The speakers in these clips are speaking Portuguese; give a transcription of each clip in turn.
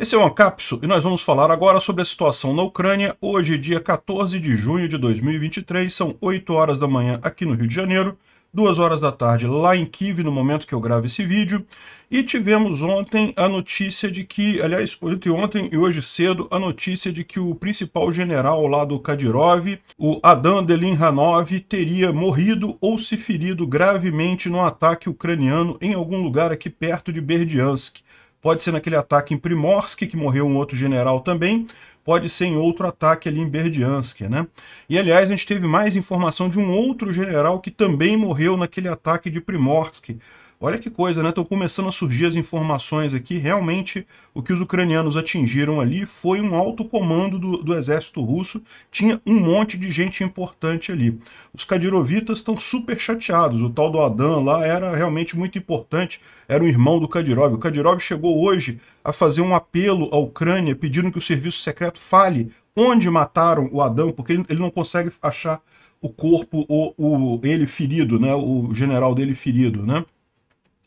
Esse é o Ancapsu e nós vamos falar agora sobre a situação na Ucrânia. Hoje, dia 14 de junho de 2023, são 8 horas da manhã aqui no Rio de Janeiro, 2 horas da tarde lá em Kiev, no momento que eu gravo esse vídeo. E tivemos ontem a notícia de que, aliás, entre ontem e hoje cedo, a notícia de que o principal general lá do Kadyrov, o Adam Delinhanov, teria morrido ou se ferido gravemente num ataque ucraniano em algum lugar aqui perto de Berdiansk pode ser naquele ataque em Primorsk, que morreu um outro general também, pode ser em outro ataque ali em Berdiansk, né? E aliás, a gente teve mais informação de um outro general que também morreu naquele ataque de Primorsk, Olha que coisa, né? Estão começando a surgir as informações aqui. Realmente, o que os ucranianos atingiram ali foi um alto comando do, do exército russo. Tinha um monte de gente importante ali. Os Kadirovitas estão super chateados. O tal do Adam lá era realmente muito importante. Era o irmão do Kadirov. O Kadirov chegou hoje a fazer um apelo à Ucrânia pedindo que o serviço secreto fale onde mataram o Adão, porque ele, ele não consegue achar o corpo, o, o, ele ferido, né? O general dele ferido, né?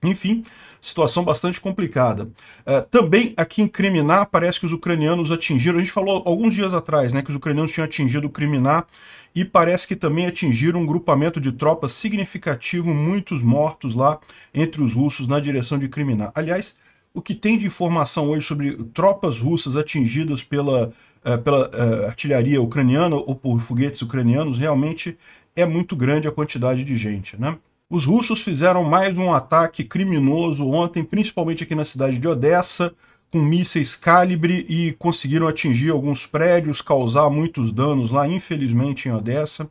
Enfim, situação bastante complicada. Uh, também aqui em Criminá, parece que os ucranianos atingiram. A gente falou alguns dias atrás né, que os ucranianos tinham atingido o Criminá e parece que também atingiram um grupamento de tropas significativo, muitos mortos lá entre os russos na direção de Criminá. Aliás, o que tem de informação hoje sobre tropas russas atingidas pela, uh, pela uh, artilharia ucraniana ou por foguetes ucranianos realmente é muito grande a quantidade de gente, né? Os russos fizeram mais um ataque criminoso ontem, principalmente aqui na cidade de Odessa, com mísseis calibre e conseguiram atingir alguns prédios, causar muitos danos lá, infelizmente, em Odessa.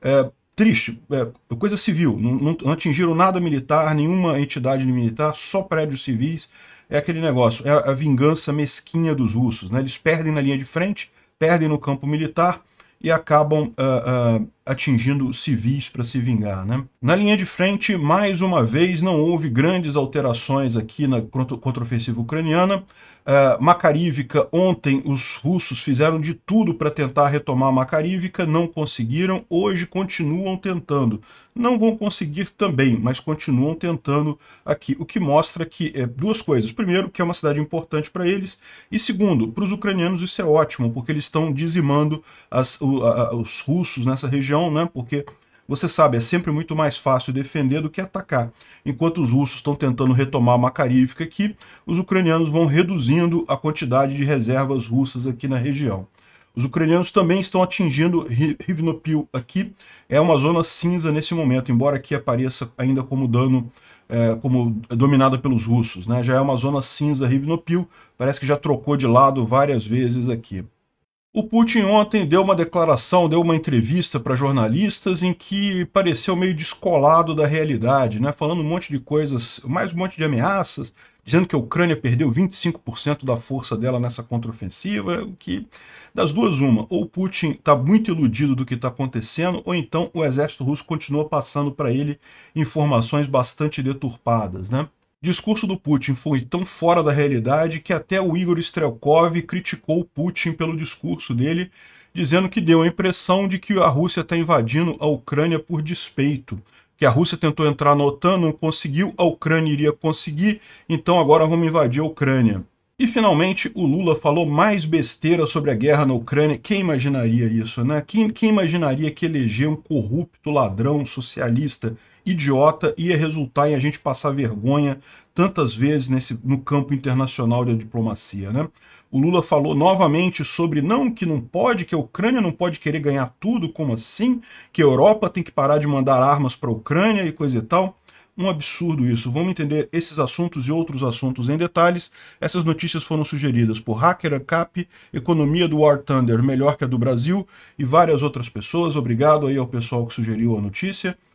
É, triste, é, coisa civil, não, não, atingiram nada militar, nenhuma entidade militar, só prédios civis. É aquele negócio, é a vingança mesquinha dos russos. Né? Eles perdem na linha de frente, perdem no campo militar, e acabam uh, uh, atingindo civis para se vingar. Né? Na linha de frente, mais uma vez, não houve grandes alterações aqui na contraofensiva ucraniana. Uh, Macarívica, ontem os russos fizeram de tudo para tentar retomar Macarívica, não conseguiram, hoje continuam tentando. Não vão conseguir também, mas continuam tentando aqui, o que mostra que é, duas coisas. Primeiro, que é uma cidade importante para eles, e segundo, para os ucranianos isso é ótimo, porque eles estão dizimando as, o, a, os russos nessa região, né? porque você sabe, é sempre muito mais fácil defender do que atacar. Enquanto os russos estão tentando retomar a Makarivka aqui, os ucranianos vão reduzindo a quantidade de reservas russas aqui na região. Os ucranianos também estão atingindo Rivnopil aqui. É uma zona cinza nesse momento, embora aqui apareça ainda como dano, é, como dominada pelos russos. Né? Já é uma zona cinza Rivnopil, parece que já trocou de lado várias vezes aqui. O Putin ontem deu uma declaração, deu uma entrevista para jornalistas em que pareceu meio descolado da realidade, né? falando um monte de coisas, mais um monte de ameaças, dizendo que a Ucrânia perdeu 25% da força dela nessa contraofensiva, o que das duas uma, ou Putin está muito iludido do que está acontecendo, ou então o exército russo continua passando para ele informações bastante deturpadas, né? discurso do Putin foi tão fora da realidade que até o Igor Strelkov criticou o Putin pelo discurso dele, dizendo que deu a impressão de que a Rússia está invadindo a Ucrânia por despeito, que a Rússia tentou entrar na OTAN, não conseguiu, a Ucrânia iria conseguir, então agora vamos invadir a Ucrânia. E finalmente o Lula falou mais besteira sobre a guerra na Ucrânia. Quem imaginaria isso, né? Quem, quem imaginaria que eleger um corrupto ladrão socialista idiota ia resultar em a gente passar vergonha tantas vezes nesse, no campo internacional da diplomacia. Né? O Lula falou novamente sobre não que não pode, que a Ucrânia não pode querer ganhar tudo, como assim? Que a Europa tem que parar de mandar armas para a Ucrânia e coisa e tal. Um absurdo isso. Vamos entender esses assuntos e outros assuntos em detalhes. Essas notícias foram sugeridas por Hacker Cap, Economia do War Thunder, melhor que a do Brasil, e várias outras pessoas. Obrigado aí ao pessoal que sugeriu a notícia.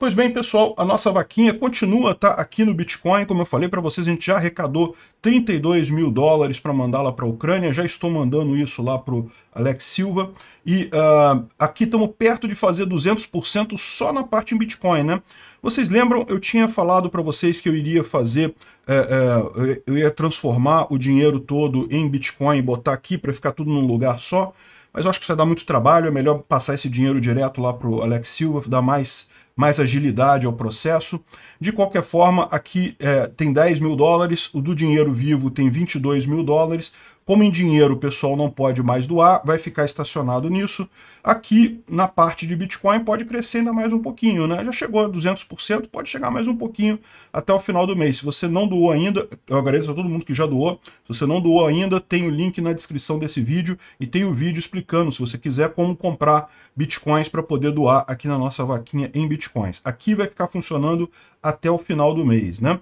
Pois bem, pessoal, a nossa vaquinha continua tá aqui no Bitcoin. Como eu falei para vocês, a gente já arrecadou 32 mil dólares para mandá-la para a Ucrânia. Já estou mandando isso lá para o Alex Silva. E uh, aqui estamos perto de fazer 200% só na parte em Bitcoin, né? Vocês lembram, eu tinha falado para vocês que eu iria fazer, é, é, eu ia transformar o dinheiro todo em Bitcoin, botar aqui para ficar tudo num lugar só. Mas eu acho que isso vai dar muito trabalho, é melhor passar esse dinheiro direto lá para o Alex Silva, dar mais mais agilidade ao processo. De qualquer forma, aqui é, tem 10 mil dólares, o do dinheiro vivo tem 22 mil dólares, como em dinheiro o pessoal não pode mais doar, vai ficar estacionado nisso. Aqui na parte de Bitcoin pode crescer ainda mais um pouquinho, né? Já chegou a 200%, pode chegar mais um pouquinho até o final do mês. Se você não doou ainda, eu agradeço a todo mundo que já doou. Se você não doou ainda, tem o link na descrição desse vídeo e tem o vídeo explicando, se você quiser, como comprar Bitcoins para poder doar aqui na nossa vaquinha em Bitcoins. Aqui vai ficar funcionando até o final do mês, né?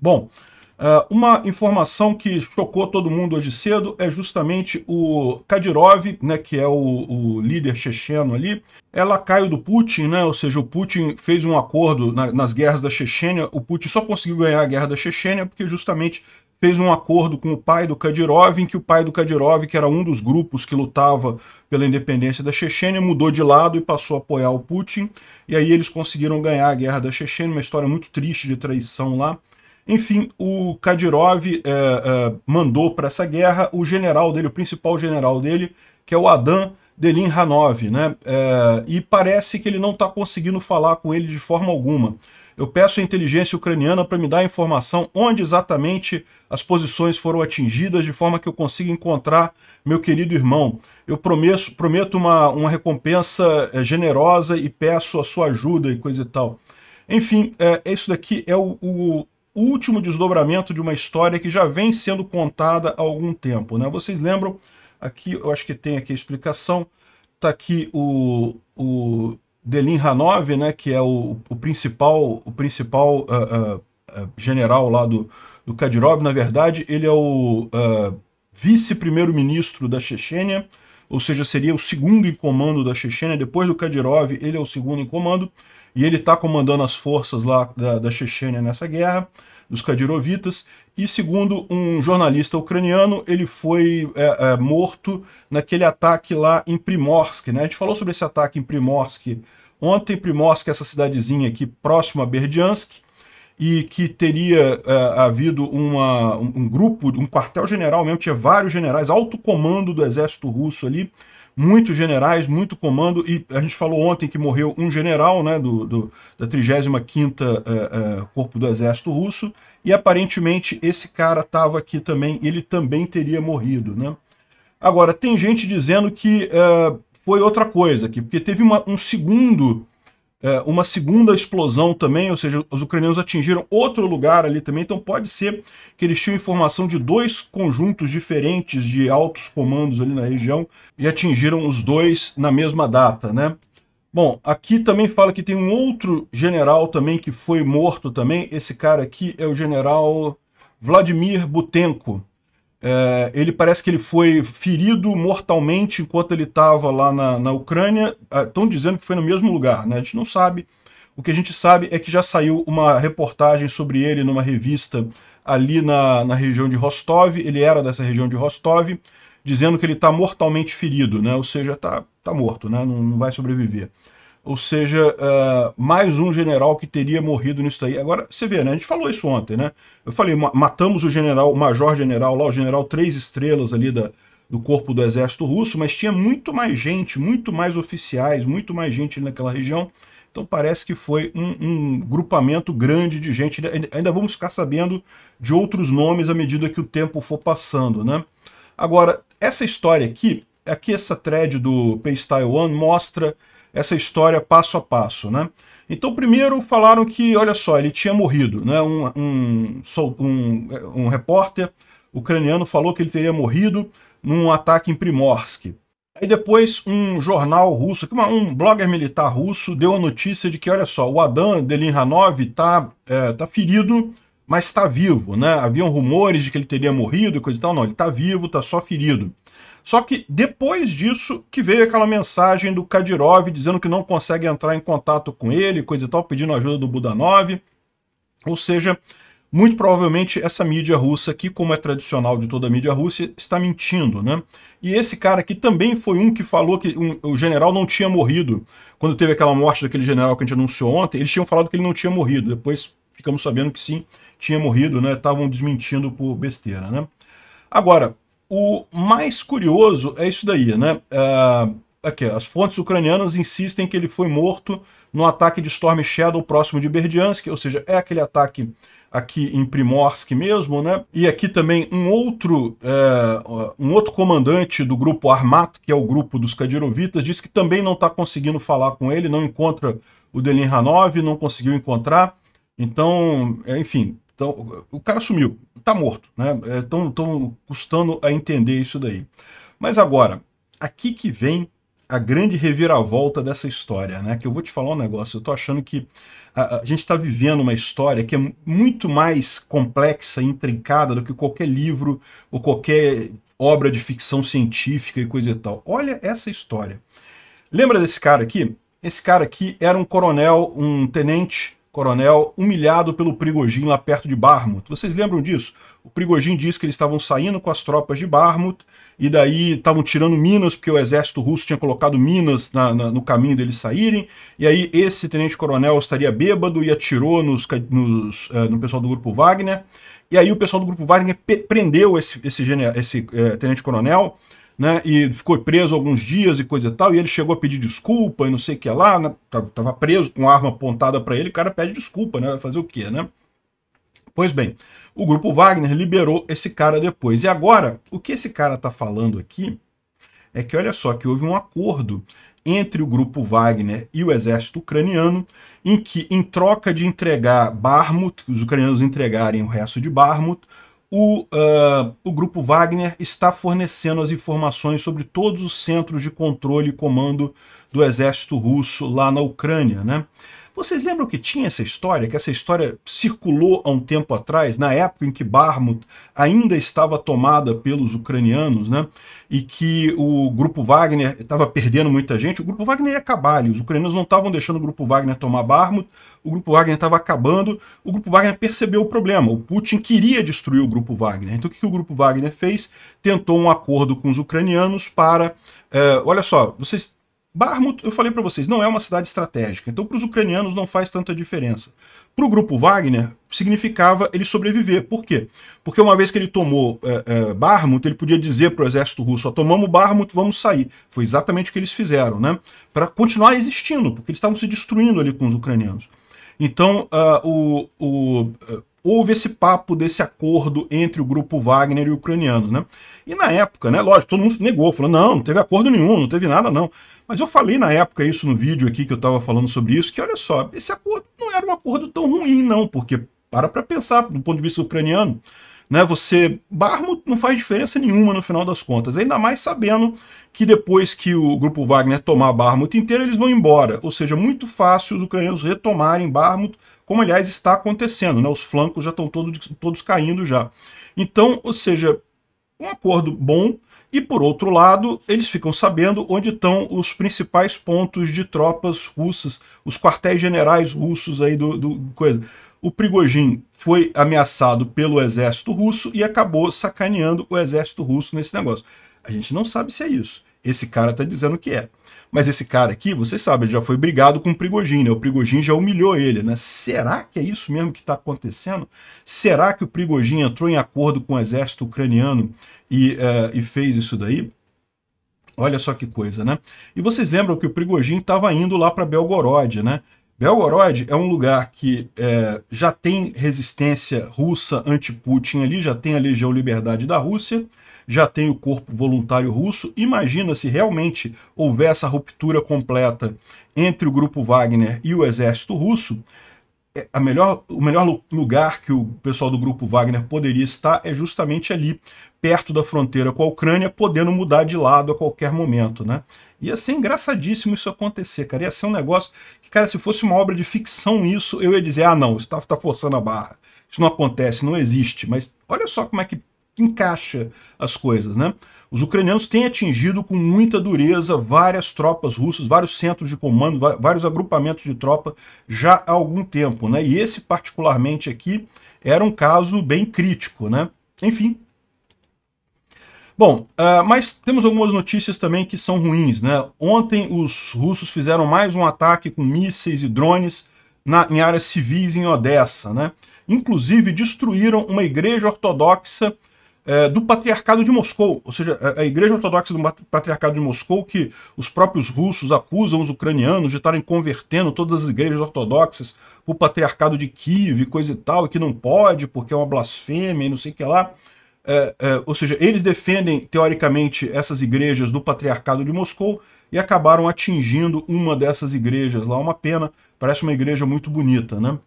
Bom, Uh, uma informação que chocou todo mundo hoje cedo é justamente o Kadyrov, né, que é o, o líder checheno ali, ela caiu do Putin, né, ou seja, o Putin fez um acordo na, nas guerras da Chechênia, o Putin só conseguiu ganhar a guerra da Chechênia porque justamente fez um acordo com o pai do Kadyrov, em que o pai do Kadyrov, que era um dos grupos que lutava pela independência da Chechênia, mudou de lado e passou a apoiar o Putin, e aí eles conseguiram ganhar a guerra da Chechênia, uma história muito triste de traição lá, enfim, o Kadyrov é, é, mandou para essa guerra o general dele, o principal general dele, que é o Adam Delinhanov, né? É, e parece que ele não está conseguindo falar com ele de forma alguma. Eu peço à inteligência ucraniana para me dar a informação onde exatamente as posições foram atingidas, de forma que eu consiga encontrar meu querido irmão. Eu prometo, prometo uma, uma recompensa é, generosa e peço a sua ajuda e coisa e tal. Enfim, é, isso daqui é o, o último desdobramento de uma história que já vem sendo contada há algum tempo. Né? Vocês lembram, aqui eu acho que tem aqui a explicação, está aqui o, o Delin Hanov, né, que é o, o principal, o principal uh, uh, uh, general lá do, do Kadyrov, na verdade, ele é o vice-primeiro-ministro da Chechênia, ou seja, seria o segundo em comando da Chechênia, depois do Kadyrov, ele é o segundo em comando, e ele está comandando as forças lá da, da Chechênia nessa guerra, dos Kadirovitas, e segundo um jornalista ucraniano, ele foi é, é, morto naquele ataque lá em Primorsk. Né? A gente falou sobre esse ataque em Primorsk ontem. Primorsk é essa cidadezinha aqui próxima a Berdiansk, e que teria é, havido uma, um, um grupo, um quartel-general mesmo, tinha vários generais, alto comando do exército russo ali, muitos generais, muito comando, e a gente falou ontem que morreu um general né, do, do da 35ª eh, eh, Corpo do Exército Russo, e aparentemente esse cara estava aqui também, ele também teria morrido. Né? Agora, tem gente dizendo que eh, foi outra coisa aqui, porque teve uma, um segundo é, uma segunda explosão também, ou seja, os ucranianos atingiram outro lugar ali também, então pode ser que eles tinham informação de dois conjuntos diferentes de altos comandos ali na região e atingiram os dois na mesma data, né? Bom, aqui também fala que tem um outro general também que foi morto também, esse cara aqui é o general Vladimir Butenko, é, ele parece que ele foi ferido mortalmente enquanto ele estava lá na, na Ucrânia. Estão ah, dizendo que foi no mesmo lugar, né? A gente não sabe. O que a gente sabe é que já saiu uma reportagem sobre ele numa revista ali na, na região de Rostov. Ele era dessa região de Rostov, dizendo que ele está mortalmente ferido, né? Ou seja, está tá morto, né? Não, não vai sobreviver ou seja, uh, mais um general que teria morrido nisso daí. Agora, você vê, né? A gente falou isso ontem, né? Eu falei, matamos o general, o major general lá, o general três estrelas ali da, do corpo do exército russo, mas tinha muito mais gente, muito mais oficiais, muito mais gente naquela região. Então parece que foi um, um grupamento grande de gente. Ainda vamos ficar sabendo de outros nomes à medida que o tempo for passando, né? Agora, essa história aqui, aqui essa thread do Pace Taiwan mostra essa história passo a passo, né? Então, primeiro falaram que, olha só, ele tinha morrido, né? Um, um, um, um repórter ucraniano falou que ele teria morrido num ataque em Primorsk. Aí depois um jornal russo, um blogger militar russo, deu a notícia de que, olha só, o Adam Delinhanov está é, tá ferido, mas está vivo, né? Haviam rumores de que ele teria morrido e coisa e tal. Não, ele está vivo, está só ferido. Só que depois disso que veio aquela mensagem do Kadyrov dizendo que não consegue entrar em contato com ele, coisa e tal, pedindo ajuda do Budanov. Ou seja, muito provavelmente essa mídia russa aqui, como é tradicional de toda a mídia russa, está mentindo, né? E esse cara aqui também foi um que falou que um, o general não tinha morrido. Quando teve aquela morte daquele general que a gente anunciou ontem, eles tinham falado que ele não tinha morrido. Depois ficamos sabendo que sim, tinha morrido, né? Estavam desmentindo por besteira, né? Agora, o mais curioso é isso daí, né? Uh, aqui, as fontes ucranianas insistem que ele foi morto no ataque de Storm Shadow próximo de Berdiansk, ou seja, é aquele ataque aqui em Primorsk mesmo, né? E aqui também um outro, é, um outro comandante do grupo Armat, que é o grupo dos Kadirovitas, diz que também não está conseguindo falar com ele, não encontra o Delin Hanov, não conseguiu encontrar. Então, é, enfim, então, o cara sumiu, está morto. Estão né? É, custando a entender isso daí. Mas agora, aqui que vem a grande reviravolta dessa história, né? Que eu vou te falar um negócio, eu tô achando que a, a gente está vivendo uma história que é muito mais complexa e intrincada do que qualquer livro ou qualquer obra de ficção científica e coisa e tal. Olha essa história. Lembra desse cara aqui? Esse cara aqui era um coronel, um tenente coronel humilhado pelo Prigogine lá perto de Barmut. Vocês lembram disso? O Prigogine disse que eles estavam saindo com as tropas de Barmut e daí estavam tirando minas, porque o exército russo tinha colocado minas na, na, no caminho deles saírem. E aí esse tenente-coronel estaria bêbado e atirou nos, nos, eh, no pessoal do grupo Wagner. E aí o pessoal do grupo Wagner prendeu esse, esse, esse eh, tenente-coronel né? E ficou preso alguns dias e coisa e tal. E ele chegou a pedir desculpa e não sei o que lá, né? Tá, tava preso com arma apontada para ele. O cara pede desculpa, né? Vai fazer o quê, né? Pois bem, o grupo Wagner liberou esse cara depois. E agora, o que esse cara tá falando aqui é que olha só que houve um acordo entre o grupo Wagner e o exército ucraniano, em que, em troca de entregar Barmut, os ucranianos entregarem o resto de Barmut, o, uh, o grupo Wagner está fornecendo as informações sobre todos os centros de controle e comando do exército russo lá na Ucrânia, né? Vocês lembram que tinha essa história, que essa história circulou há um tempo atrás, na época em que Barmut ainda estava tomada pelos ucranianos, né? E que o grupo Wagner estava perdendo muita gente. O grupo Wagner ia acabar ali. Os ucranianos não estavam deixando o grupo Wagner tomar Barmut, o grupo Wagner estava acabando. O grupo Wagner percebeu o problema. O Putin queria destruir o grupo Wagner. Então o que, que o grupo Wagner fez? Tentou um acordo com os ucranianos para. Eh, olha só, vocês Barmut, eu falei para vocês, não é uma cidade estratégica, então para os ucranianos não faz tanta diferença. Para o grupo Wagner, significava ele sobreviver. Por quê? Porque uma vez que ele tomou é, eh, é, eh, Barmut, ele podia dizer para o exército russo, tomamos Barmut, vamos sair. Foi exatamente o que eles fizeram, né? Para continuar existindo, porque eles estavam se destruindo ali com os ucranianos. Então, uh, o, o uh, houve esse papo desse acordo entre o grupo Wagner e o ucraniano, né? E na época, né, lógico, todo mundo negou, falou, não, não teve acordo nenhum, não teve nada não. Mas eu falei na época isso no vídeo aqui que eu estava falando sobre isso, que olha só, esse acordo não era um acordo tão ruim não, porque para para pensar do ponto de vista ucraniano, né? Você Barmo não faz diferença nenhuma no final das contas, ainda mais sabendo que depois que o grupo Wagner tomar Barmut inteiro, eles vão embora. Ou seja, muito fácil os ucranianos retomarem Barmut, como aliás está acontecendo, né? Os flancos já estão todos, todos caindo já. Então, ou seja, um acordo bom, e por outro lado, eles ficam sabendo onde estão os principais pontos de tropas russas, os quartéis generais russos aí do, do coisa o Prigojin foi ameaçado pelo exército russo e acabou sacaneando o exército russo nesse negócio. A gente não sabe se é isso. Esse cara está dizendo que é. Mas esse cara aqui, vocês sabem, ele já foi brigado com o Prigojin, né? O Prigojin já humilhou ele, né? Será que é isso mesmo que está acontecendo? Será que o Prigojin entrou em acordo com o exército ucraniano e, uh, e fez isso daí? Olha só que coisa, né? E vocês lembram que o Prigojin estava indo lá para Belgorod, né? Belgorod é um lugar que é, já tem resistência russa anti-Putin ali, já tem a Legião Liberdade da Rússia, já tem o Corpo Voluntário Russo. Imagina se realmente houver essa ruptura completa entre o Grupo Wagner e o Exército Russo, é, a melhor, o melhor lugar que o pessoal do grupo Wagner poderia estar é justamente ali, perto da fronteira com a Ucrânia, podendo mudar de lado a qualquer momento, né? Ia ser engraçadíssimo isso acontecer, cara. Ia ser um negócio que, cara, se fosse uma obra de ficção isso, eu ia dizer, ah, não, isso tá, tá forçando a barra. Isso não acontece, não existe. Mas olha só como é que encaixa as coisas, né? Os ucranianos têm atingido com muita dureza várias tropas russas, vários centros de comando, vários agrupamentos de tropa já há algum tempo, né? E esse particularmente aqui era um caso bem crítico, né? Enfim, Bom, uh, mas temos algumas notícias também que são ruins, né? Ontem os russos fizeram mais um ataque com mísseis e drones na, em áreas civis em Odessa, né? Inclusive destruíram uma igreja ortodoxa eh, do Patriarcado de Moscou, ou seja, a igreja ortodoxa do Patriarcado de Moscou que os próprios russos acusam os ucranianos de estarem convertendo todas as igrejas ortodoxas para o Patriarcado de Kiev, coisa e tal, e que não pode porque é uma blasfêmia e não sei o que lá é, é, ou seja, eles defendem teoricamente essas igrejas do patriarcado de Moscou e acabaram atingindo uma dessas igrejas lá, uma pena, parece uma igreja muito bonita, né?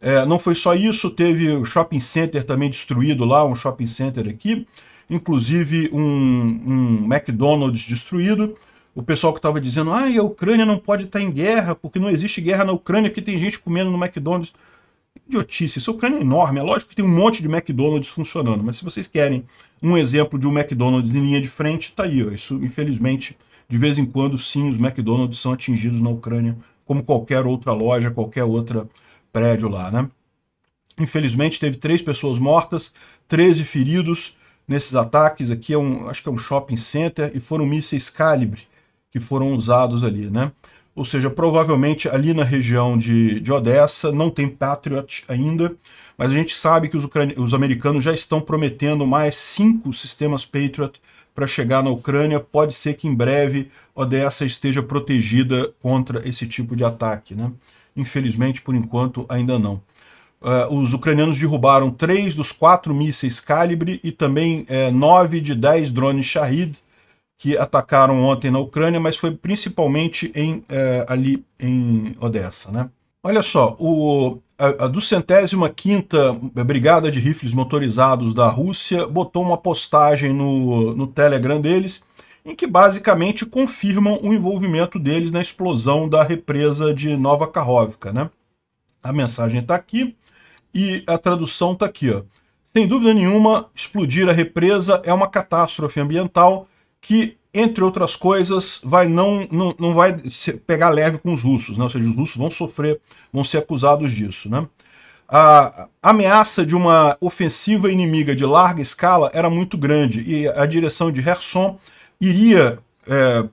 É, não foi só isso, teve o shopping center também destruído lá, um shopping center aqui, inclusive um, um McDonald's destruído, o pessoal que estava dizendo, ah, a Ucrânia não pode estar tá em guerra, porque não existe guerra na Ucrânia, porque tem gente comendo no McDonald's idiotice, isso é ucrânia enorme. É lógico que tem um monte de McDonald's funcionando, mas se vocês querem um exemplo de um McDonald's em linha de frente, tá aí. Isso, infelizmente, de vez em quando, sim, os McDonald's são atingidos na Ucrânia, como qualquer outra loja, qualquer outro prédio lá, né? Infelizmente, teve três pessoas mortas, 13 feridos nesses ataques. Aqui é um, acho que é um shopping center e foram mísseis calibre que foram usados ali, né? ou seja, provavelmente ali na região de, de Odessa, não tem Patriot ainda, mas a gente sabe que os, os americanos já estão prometendo mais cinco sistemas Patriot para chegar na Ucrânia, pode ser que em breve Odessa esteja protegida contra esse tipo de ataque. Né? Infelizmente, por enquanto, ainda não. Uh, os ucranianos derrubaram três dos quatro mísseis Calibre e também é, nove de dez drones Shahid, que atacaram ontem na Ucrânia, mas foi principalmente em, eh, ali em Odessa. Né? Olha só, o, a, a duzentésima quinta eh, Brigada de Rifles Motorizados da Rússia botou uma postagem no, no Telegram deles em que basicamente confirmam o envolvimento deles na explosão da represa de Nova Karovka. Né? A mensagem está aqui e a tradução está aqui. Ó. Sem dúvida nenhuma, explodir a represa é uma catástrofe ambiental que, entre outras coisas, vai não, não, não vai pegar leve com os russos, né? ou seja, os russos vão sofrer, vão ser acusados disso. Né? A ameaça de uma ofensiva inimiga de larga escala era muito grande e a direção de Herson iria é,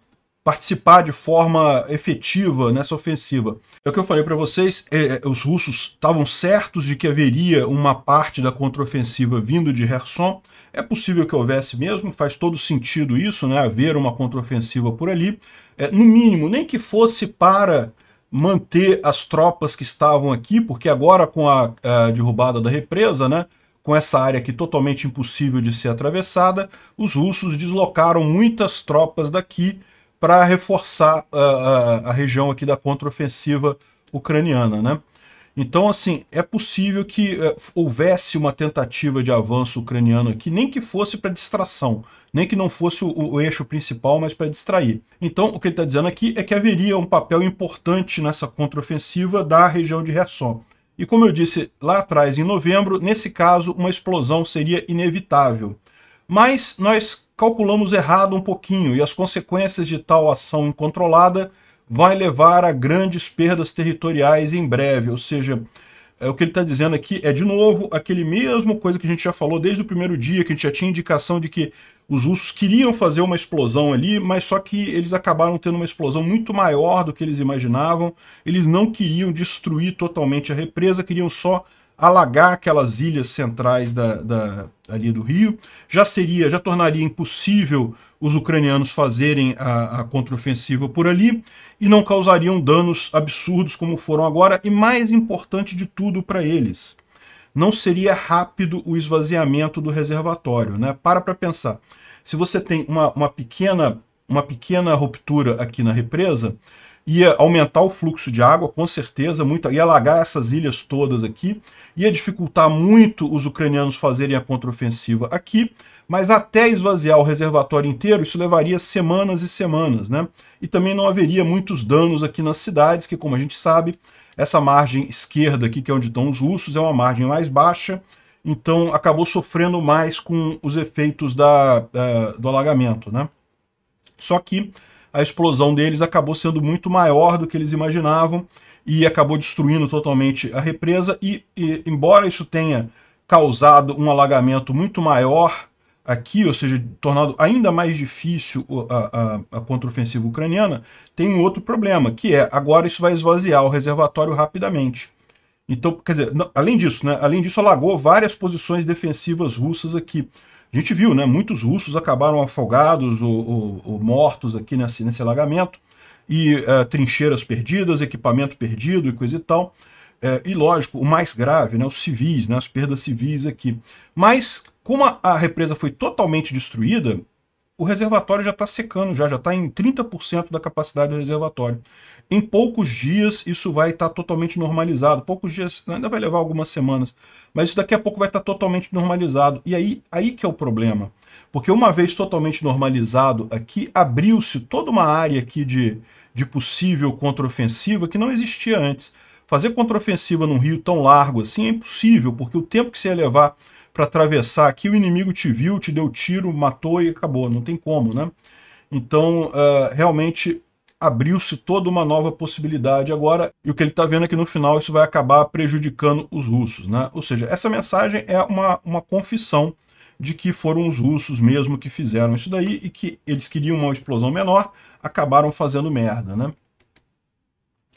participar de forma efetiva nessa ofensiva. É o que eu falei para vocês, é, é, os russos estavam certos de que haveria uma parte da contraofensiva vindo de Herson, é possível que houvesse mesmo, faz todo sentido isso, né? haver uma contraofensiva por ali. É, no mínimo, nem que fosse para manter as tropas que estavam aqui, porque agora com a, a derrubada da represa, né, com essa área aqui totalmente impossível de ser atravessada, os russos deslocaram muitas tropas daqui para reforçar a, ah, a, ah, a região aqui da contraofensiva ucraniana. Né? Então, assim, é possível que é, houvesse uma tentativa de avanço ucraniano aqui, nem que fosse para distração, nem que não fosse o, o eixo principal, mas para distrair. Então, o que ele está dizendo aqui é que haveria um papel importante nessa contraofensiva da região de Kherson. E como eu disse lá atrás, em novembro, nesse caso, uma explosão seria inevitável. Mas nós calculamos errado um pouquinho e as consequências de tal ação incontrolada vai levar a grandes perdas territoriais em breve, ou seja, é, o que ele está dizendo aqui é, de novo, aquele mesmo coisa que a gente já falou desde o primeiro dia, que a gente já tinha indicação de que os russos queriam fazer uma explosão ali, mas só que eles acabaram tendo uma explosão muito maior do que eles imaginavam. Eles não queriam destruir totalmente a represa, queriam só alagar aquelas ilhas centrais da, da, ali do Rio, já seria, já tornaria impossível os ucranianos fazerem a, a contraofensiva por ali e não causariam danos absurdos como foram agora. E mais importante de tudo para eles, não seria rápido o esvaziamento do reservatório. Né? Para para pensar. Se você tem uma, uma, pequena, uma pequena ruptura aqui na represa, ia aumentar o fluxo de água, com certeza, muito, ia alagar essas ilhas todas aqui, ia dificultar muito os ucranianos fazerem a contraofensiva aqui, mas até esvaziar o reservatório inteiro, isso levaria semanas e semanas, né? E também não haveria muitos danos aqui nas cidades, que como a gente sabe, essa margem esquerda aqui, que é onde estão os russos, é uma margem mais baixa, então acabou sofrendo mais com os efeitos da, da eh, do alagamento, né? Só que a explosão deles acabou sendo muito maior do que eles imaginavam e acabou destruindo totalmente a represa. E, e embora isso tenha causado um alagamento muito maior aqui, ou seja, tornado ainda mais difícil a, a, a contraofensiva ucraniana, tem um outro problema, que é agora isso vai esvaziar o reservatório rapidamente. Então, quer dizer, não, além disso, né, além disso, alagou várias posições defensivas russas aqui. A gente viu, né? Muitos russos acabaram afogados ou, ou, ou mortos aqui nesse, nesse alagamento, e é, trincheiras perdidas, equipamento perdido e coisa e tal. É, e lógico, o mais grave, né, os civis, né, as perdas civis aqui. Mas como a, a represa foi totalmente destruída, o reservatório já está secando, já está em 30% da capacidade do reservatório. Em poucos dias isso vai estar tá totalmente normalizado. Poucos dias, ainda vai levar algumas semanas, mas isso daqui a pouco vai estar tá totalmente normalizado. E aí, aí que é o problema. Porque uma vez totalmente normalizado aqui, abriu-se toda uma área aqui de, de possível contraofensiva que não existia antes. Fazer contraofensiva num rio tão largo assim é impossível, porque o tempo que você ia levar para atravessar aqui, o inimigo te viu, te deu tiro, matou e acabou. Não tem como, né? Então, uh, realmente abriu-se toda uma nova possibilidade agora, e o que ele está vendo é que no final isso vai acabar prejudicando os russos. Né? Ou seja, essa mensagem é uma, uma confissão de que foram os russos mesmo que fizeram isso daí e que eles queriam uma explosão menor, acabaram fazendo merda. Né?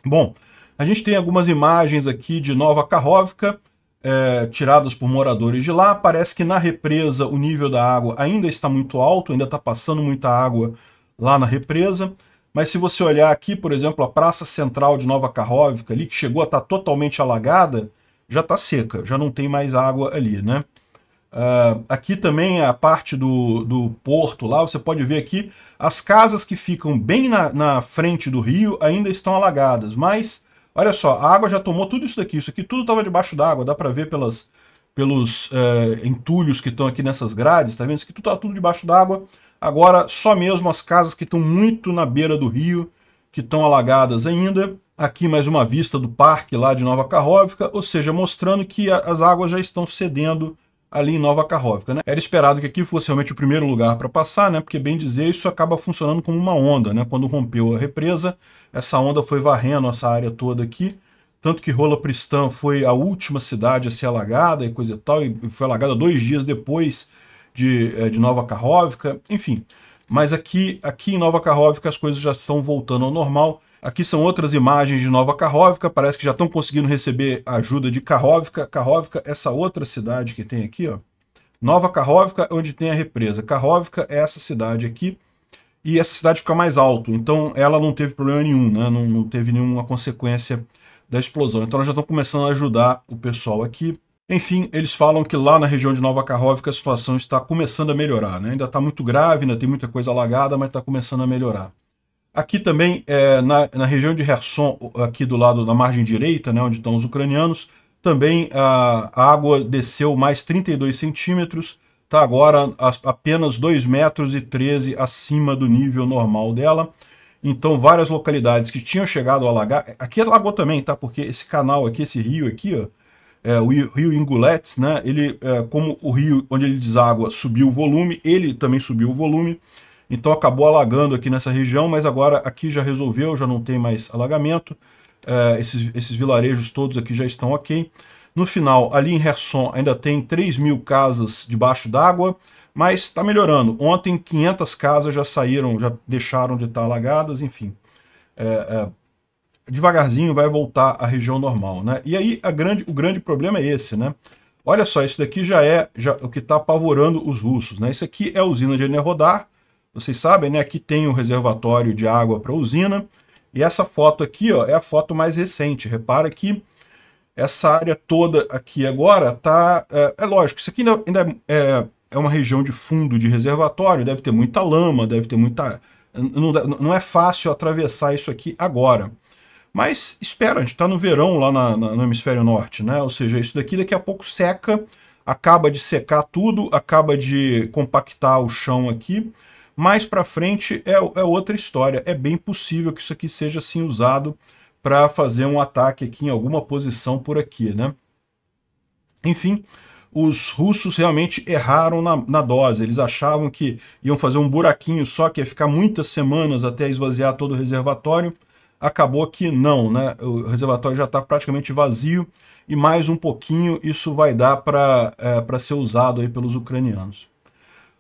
Bom, a gente tem algumas imagens aqui de Nova Karhovka, é, tiradas por moradores de lá. Parece que na represa o nível da água ainda está muito alto, ainda está passando muita água lá na represa. Mas se você olhar aqui, por exemplo, a praça central de Nova Carróvica, ali que chegou a estar totalmente alagada, já está seca, já não tem mais água ali, né? Uh, aqui também é a parte do, do porto lá, você pode ver aqui, as casas que ficam bem na, na frente do rio ainda estão alagadas, mas Olha só, a água já tomou tudo isso daqui. Isso aqui tudo estava debaixo d'água. Dá para ver pelas, pelos é, entulhos que estão aqui nessas grades. Tá vendo? Isso aqui tudo está tudo debaixo d'água. Agora, só mesmo as casas que estão muito na beira do rio, que estão alagadas ainda. Aqui mais uma vista do parque lá de Nova Carróvica, ou seja, mostrando que as águas já estão cedendo ali em Nova Carróvica. Né? Era esperado que aqui fosse realmente o primeiro lugar para passar, né? porque, bem dizer, isso acaba funcionando como uma onda. Né? Quando rompeu a represa, essa onda foi varrendo essa área toda aqui, tanto que Rola Pristã foi a última cidade a ser alagada e coisa e tal, e foi alagada dois dias depois de, eh, de Nova Carróvica, enfim. Mas aqui, aqui em Nova Carróvica as coisas já estão voltando ao normal, Aqui são outras imagens de Nova Karrovka, parece que já estão conseguindo receber ajuda de Karrovka. Karrovka, essa outra cidade que tem aqui, ó. Nova Karrovka, onde tem a represa. Karrovka é essa cidade aqui, e essa cidade fica mais alto, então ela não teve problema nenhum, né? não, não teve nenhuma consequência da explosão. Então elas já estão começando a ajudar o pessoal aqui. Enfim, eles falam que lá na região de Nova Karrovka a situação está começando a melhorar. Né? Ainda está muito grave, ainda tem muita coisa alagada, mas está começando a melhorar. Aqui também, é, na, na, região de Herson, aqui do lado da margem direita, né, onde estão os ucranianos, também a, a água desceu mais 32 centímetros, está agora a, apenas 2 metros e 13 acima do nível normal dela. Então, várias localidades que tinham chegado a alagar... É, aqui alagou também, tá? Porque esse canal aqui, esse rio aqui, ó, é, o rio Ingulets, né? Ele, é, como o rio onde ele deságua subiu o volume, ele também subiu o volume. Então acabou alagando aqui nessa região, mas agora aqui já resolveu, já não tem mais alagamento. É, esses, esses vilarejos todos aqui já estão ok. No final, ali em Herson, ainda tem 3 mil casas debaixo d'água, mas está melhorando. Ontem, 500 casas já saíram, já deixaram de estar alagadas, enfim. É, é, devagarzinho vai voltar à região normal, né? E aí, grande, o grande problema é esse, né? Olha só, isso daqui já é já, o que está apavorando os russos, né? Isso aqui é a usina de Enerrodar, vocês sabem, né? Aqui tem o um reservatório de água para a usina. E essa foto aqui ó, é a foto mais recente. Repara que essa área toda aqui agora tá... É, é lógico, isso aqui ainda, ainda é, é uma região de fundo de reservatório, deve ter muita lama, deve ter muita... Não, não é fácil atravessar isso aqui agora. Mas espera, a gente está no verão lá na, na, no hemisfério norte, né? Ou seja, isso daqui daqui a pouco seca, acaba de secar tudo, acaba de compactar o chão aqui, mais para frente é, é outra história. É bem possível que isso aqui seja sim usado para fazer um ataque aqui em alguma posição por aqui, né? Enfim, os russos realmente erraram na, na, dose. Eles achavam que iam fazer um buraquinho só, que ia ficar muitas semanas até esvaziar todo o reservatório. Acabou que não, né? O reservatório já está praticamente vazio e mais um pouquinho isso vai dar para é, ser usado aí pelos ucranianos.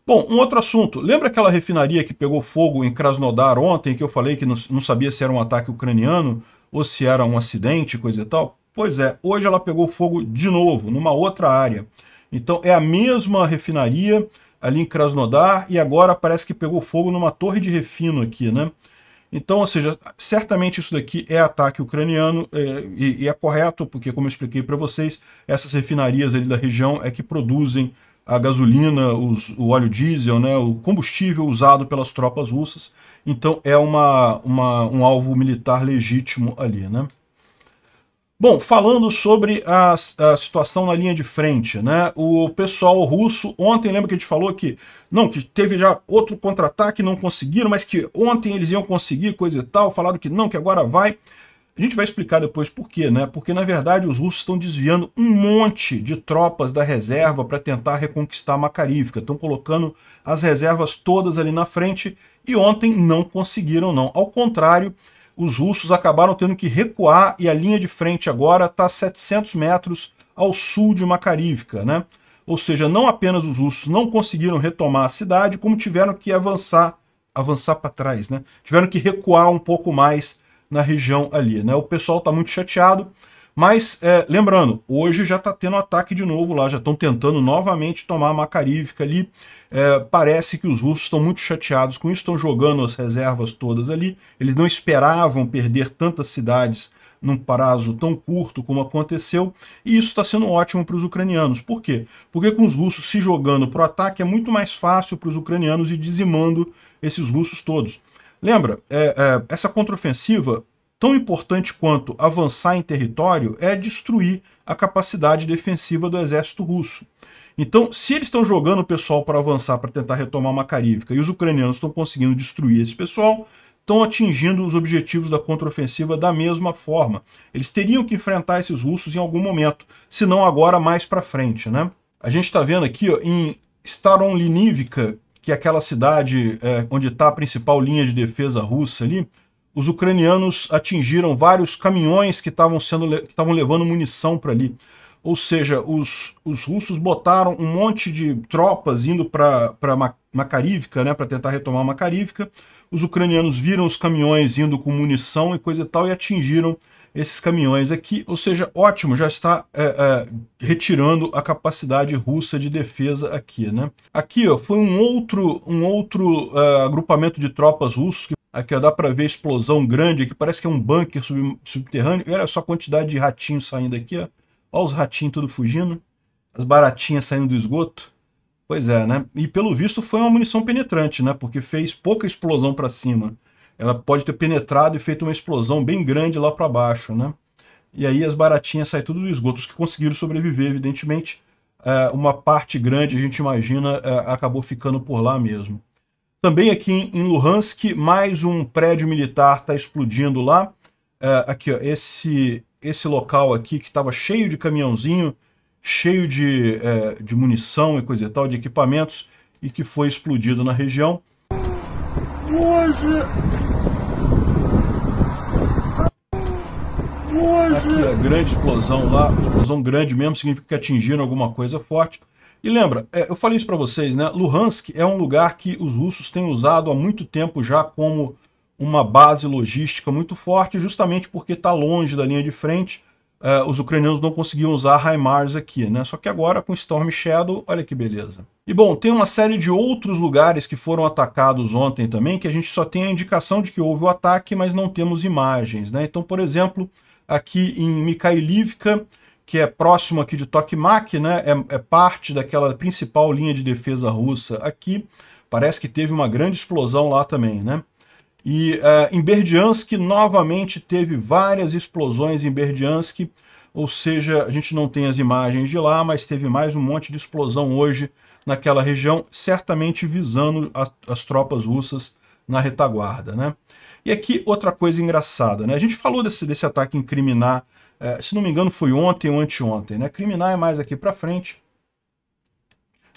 Bom, um outro assunto. Lembra aquela refinaria que pegou fogo em Krasnodar ontem, que eu falei que não, sabia se era um ataque ucraniano ou se era um acidente, coisa e tal? Pois é, hoje ela pegou fogo de novo, numa outra área. Então é a mesma refinaria ali em Krasnodar e agora parece que pegou fogo numa torre de refino aqui, né? Então, ou seja, certamente isso daqui é ataque ucraniano é, e, e é correto, porque como eu expliquei para vocês, essas refinarias ali da região é que produzem a gasolina, os, o óleo diesel, né, o combustível usado pelas tropas russas. Então é uma, uma, um alvo militar legítimo ali. Né? Bom, falando sobre a, a, situação na linha de frente, né? O pessoal russo, ontem lembra que a gente falou que não, que teve já outro contra-ataque, não conseguiram, mas que ontem eles iam conseguir, coisa e tal, falaram que não, que agora vai. A gente vai explicar depois por quê, né? Porque, na verdade, os russos estão desviando um monte de tropas da reserva para tentar reconquistar a Estão colocando as reservas todas ali na frente e ontem não conseguiram, não. Ao contrário, os russos acabaram tendo que recuar e a linha de frente agora está a 700 metros ao sul de Macarívka, né? Ou seja, não apenas os russos não conseguiram retomar a cidade, como tiveram que avançar, avançar para trás, né? Tiveram que recuar um pouco mais na região ali. Né? O pessoal está muito chateado, mas é, lembrando, hoje já está tendo ataque de novo lá, já estão tentando novamente tomar a Macarívica ali. É, parece que os russos estão muito chateados com isso, estão jogando as reservas todas ali. Eles não esperavam perder tantas cidades num prazo tão curto como aconteceu, e isso está sendo ótimo para os ucranianos. Por quê? Porque com os russos se jogando para o ataque é muito mais fácil para os ucranianos ir dizimando esses russos todos. Lembra, é, é, essa contraofensiva, tão importante quanto avançar em território, é destruir a capacidade defensiva do exército russo. Então, se eles estão jogando o pessoal para avançar, para tentar retomar Makarivka, e os ucranianos estão conseguindo destruir esse pessoal, estão atingindo os objetivos da contraofensiva da mesma forma. Eles teriam que enfrentar esses russos em algum momento, se não agora, mais para frente. Né? A gente está vendo aqui ó, em Staronlinivka, que é aquela cidade é, onde está a principal linha de defesa russa ali, os ucranianos atingiram vários caminhões que estavam sendo que estavam levando munição para ali. Ou seja, os, os russos botaram um monte de tropas indo para Macarívica, né, para tentar retomar Macarívica, Os ucranianos viram os caminhões indo com munição e coisa e tal e atingiram esses caminhões aqui, ou seja, ótimo, já está é, é, retirando a capacidade russa de defesa aqui. Né? Aqui ó, foi um outro, um outro é, agrupamento de tropas russos que Aqui ó, dá para ver explosão grande aqui, parece que é um bunker sub, subterrâneo. E olha só a quantidade de ratinhos saindo aqui, ó. Olha os ratinhos tudo fugindo, as baratinhas saindo do esgoto. Pois é, né? E pelo visto foi uma munição penetrante, né? Porque fez pouca explosão para cima ela pode ter penetrado e feito uma explosão bem grande lá para baixo, né? E aí as baratinhas saem tudo do esgoto. Os que conseguiram sobreviver, evidentemente, é, uma parte grande, a gente imagina, é, acabou ficando por lá mesmo. Também aqui em Luhansk, mais um prédio militar está explodindo lá. É, aqui, ó, esse, esse local aqui que estava cheio de caminhãozinho, cheio de, de munição e coisa e tal, de equipamentos, e que foi explodido na região. Боже! Bose! Aqui, grande explosão lá, explosão grande mesmo, significa que atingiram alguma coisa forte. E lembra, é, eu falei isso para vocês, né? Luhansk é um lugar que os russos têm usado há muito tempo já como uma base logística muito forte, justamente porque está longe da linha de frente. É, os ucranianos não conseguiam usar HIMARS aqui, né? Só que agora com Storm Shadow, olha que beleza. E bom, tem uma série de outros lugares que foram atacados ontem também, que a gente só tem a indicação de que houve o ataque, mas não temos imagens, né? Então, por exemplo, aqui em Mikhailivka, que é próximo aqui de Tokmak, né? É, é parte daquela principal linha de defesa russa aqui. Parece que teve uma grande explosão lá também, né? E uh, em Berdiansk, novamente, teve várias explosões em Berdiansk, ou seja, a gente não tem as imagens de lá, mas teve mais um monte de explosão hoje naquela região, certamente visando a, as tropas russas na retaguarda. Né? E aqui outra coisa engraçada, né? a gente falou desse, desse ataque em criminar, é, se não me engano foi ontem ou anteontem, né? Criminá é mais aqui para frente,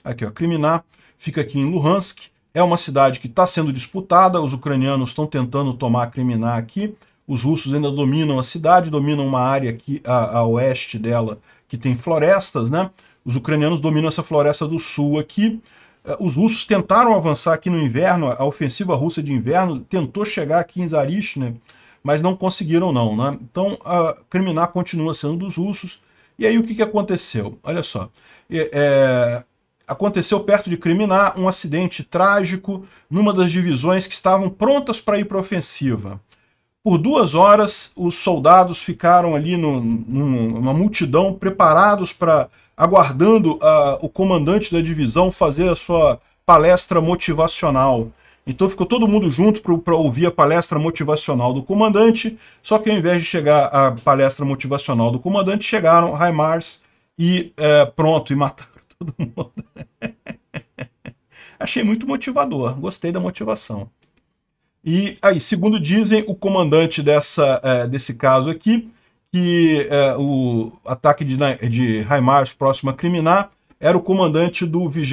aqui ó, Criminá fica aqui em Luhansk, é uma cidade que está sendo disputada, os ucranianos estão tentando tomar criminar aqui, os russos ainda dominam a cidade, dominam uma área aqui a, a oeste dela que tem florestas, né? Os ucranianos dominam essa floresta do sul aqui. É, os russos tentaram avançar aqui no inverno, a ofensiva russa de inverno tentou chegar aqui em Zarishne, né, mas não conseguiram não, né? Então, a Criminar continua sendo dos russos. E aí, o que, que aconteceu? Olha só. É, é, aconteceu perto de Criminar um acidente trágico numa das divisões que estavam prontas para ir para a ofensiva. Por duas horas, os soldados ficaram ali numa multidão preparados para aguardando a, ah, o comandante da divisão fazer a sua palestra motivacional. Então ficou todo mundo junto para ouvir a palestra motivacional do comandante, só que ao invés de chegar a palestra motivacional do comandante, chegaram Raimars e é, pronto, e mataram todo mundo. Achei muito motivador, gostei da motivação. E aí, segundo dizem, o comandante dessa, é, desse caso aqui que é, o ataque de, de próximo a Criminá era o comandante do 20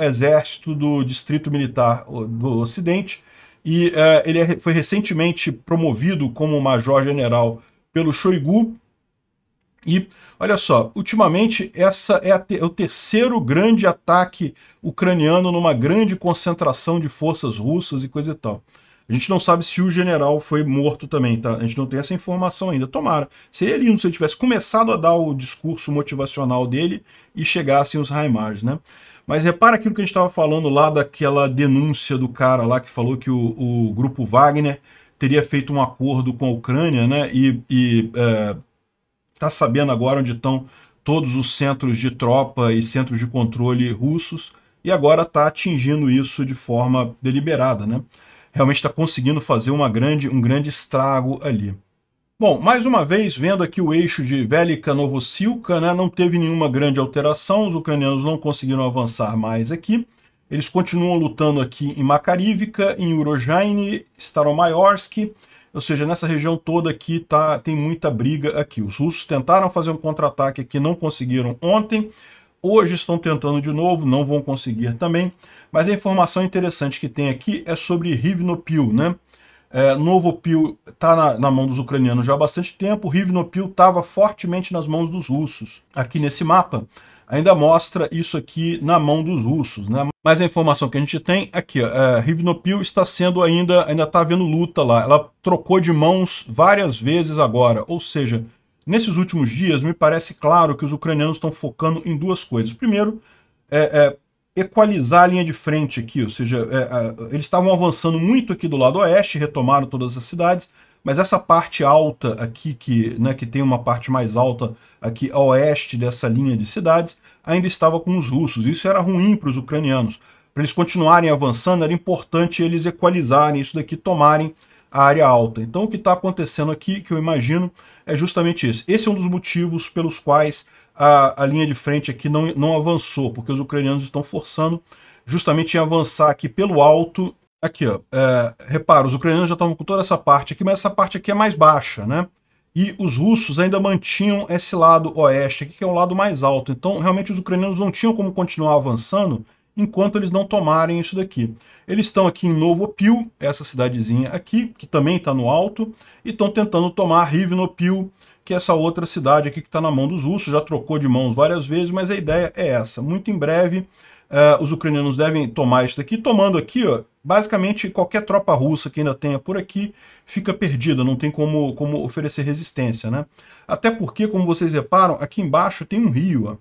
Exército do Distrito Militar do Ocidente e é, ele é foi recentemente promovido como major-general pelo Shoigu. E, olha só, ultimamente essa é, a, é o terceiro grande ataque ucraniano numa grande concentração de forças russas e coisa e tal. A gente não sabe se o general foi morto também, tá? A gente não tem essa informação ainda. Tomara. Seria lindo se ele tivesse começado a dar o discurso motivacional dele e chegassem os Raimars, né? Mas repara aquilo que a gente estava falando lá daquela denúncia do cara lá que falou que o, o, grupo Wagner teria feito um acordo com a Ucrânia, né? E, e é, tá sabendo agora onde estão todos os centros de tropa e centros de controle russos e agora está atingindo isso de forma deliberada, né? realmente está conseguindo fazer uma grande, um grande estrago ali. Bom, mais uma vez, vendo aqui o eixo de Velika-Novosilka, né, não teve nenhuma grande alteração, os ucranianos não conseguiram avançar mais aqui. Eles continuam lutando aqui em Makarivka, em Urojaine, Staromayorsk, ou seja, nessa região toda aqui tá, tem muita briga aqui. Os russos tentaram fazer um contra-ataque aqui, não conseguiram ontem. Hoje estão tentando de novo, não vão conseguir também. Mas a informação interessante que tem aqui é sobre Rivnopil, né? É, pil está na, na, mão dos ucranianos já há bastante tempo, Rivnopil estava fortemente nas mãos dos russos. Aqui nesse mapa ainda mostra isso aqui na mão dos russos. Né? Mas a informação que a gente tem aqui, é, Rivnopil está sendo ainda, ainda está havendo luta lá. Ela trocou de mãos várias vezes agora, ou seja, Nesses últimos dias, me parece claro que os ucranianos estão focando em duas coisas. Primeiro, é, é, equalizar a linha de frente aqui, ou seja, é, é, eles estavam avançando muito aqui do lado oeste, retomaram todas as cidades, mas essa parte alta aqui, que, né, que tem uma parte mais alta aqui a oeste dessa linha de cidades, ainda estava com os russos. Isso era ruim para os ucranianos. Para eles continuarem avançando, era importante eles equalizarem isso daqui, tomarem a área alta. Então o que está acontecendo aqui, que eu imagino, é justamente isso. Esse é um dos motivos pelos quais a, a linha de frente aqui não, não avançou, porque os ucranianos estão forçando justamente em avançar aqui pelo alto. Aqui, ó, é, repara, os ucranianos já estavam com toda essa parte aqui, mas essa parte aqui é mais baixa, né? E os russos ainda mantinham esse lado oeste aqui, que é o lado mais alto. Então, realmente, os ucranianos não tinham como continuar avançando enquanto eles não tomarem isso daqui. Eles estão aqui em Novopil, essa cidadezinha aqui, que também está no alto, e estão tentando tomar Rivnopil, que é essa outra cidade aqui que está na mão dos russos, já trocou de mãos várias vezes, mas a ideia é essa. Muito em breve, eh, os ucranianos devem tomar isso daqui. Tomando aqui, ó, basicamente qualquer tropa russa que ainda tenha por aqui fica perdida, não tem como, como oferecer resistência. Né? Até porque, como vocês reparam, aqui embaixo tem um rio. Ó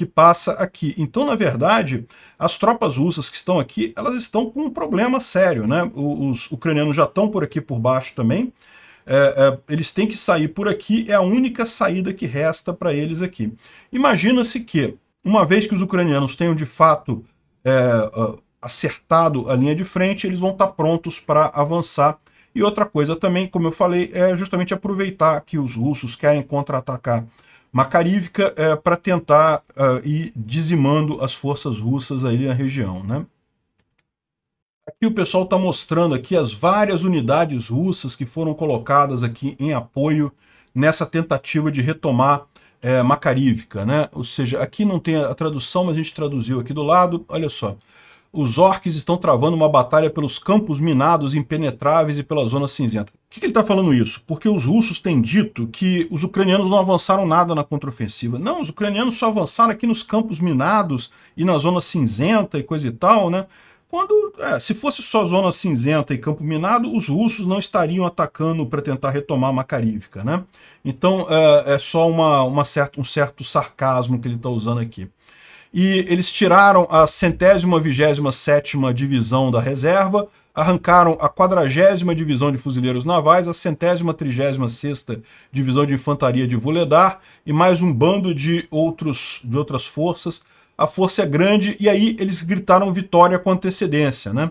que passa aqui. Então, na verdade, as tropas russas que estão aqui, elas estão com um problema sério, né? Os ucranianos já estão por aqui por baixo também. É, é, eles têm que sair por aqui, é a única saída que resta para eles aqui. Imagina-se que, uma vez que os ucranianos tenham de fato é, acertado a linha de frente, eles vão estar tá prontos para avançar. E outra coisa também, como eu falei, é justamente aproveitar que os russos querem contra-atacar Macarívica é, para tentar é, ir dizimando as forças russas ali na região. Né? Aqui o pessoal está mostrando aqui as várias unidades russas que foram colocadas aqui em apoio nessa tentativa de retomar é, Macarívica. Né? Ou seja, aqui não tem a tradução, mas a gente traduziu aqui do lado. Olha só os orques estão travando uma batalha pelos campos minados impenetráveis e pela zona cinzenta. Por que, que ele está falando isso? Porque os russos têm dito que os ucranianos não avançaram nada na contraofensiva. Não, os ucranianos só avançaram aqui nos campos minados e na zona cinzenta e coisa e tal, né? Quando, é, se fosse só zona cinzenta e campo minado, os russos não estariam atacando para tentar retomar a Macarívka, né? Então é, é só uma, uma um certo sarcasmo que ele está usando aqui e eles tiraram a centésima vigésima sétima divisão da reserva, arrancaram a quadragésima divisão de fuzileiros navais, a centésima trigésima sexta divisão de infantaria de Vuledar e mais um bando de, outros, de outras forças. A força é grande e aí eles gritaram vitória com antecedência, né?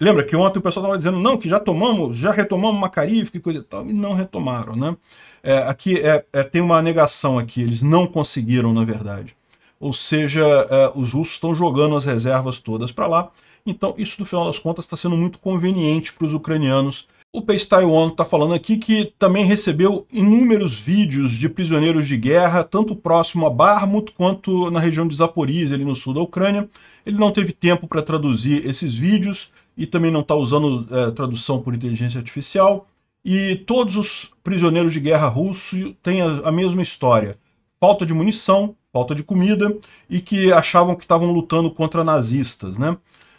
Lembra que ontem o pessoal estava dizendo, não, que já tomamos, já retomamos Macarife que coisa e tal, e não retomaram, né? É, aqui é, é, tem uma negação aqui, eles não conseguiram, na verdade ou seja, é, os russos estão jogando as reservas todas para lá. Então, isso, no final das contas, está sendo muito conveniente para os ucranianos. O Pace Taiwan está falando aqui que também recebeu inúmeros vídeos de prisioneiros de guerra, tanto próximo a Barmut quanto na região de Zaporizhia, ali no sul da Ucrânia. Ele não teve tempo para traduzir esses vídeos e também não está usando é, tradução por inteligência artificial. E todos os prisioneiros de guerra russos têm a, a mesma história. Falta de munição, falta de comida e que achavam que estavam lutando contra nazistas, né?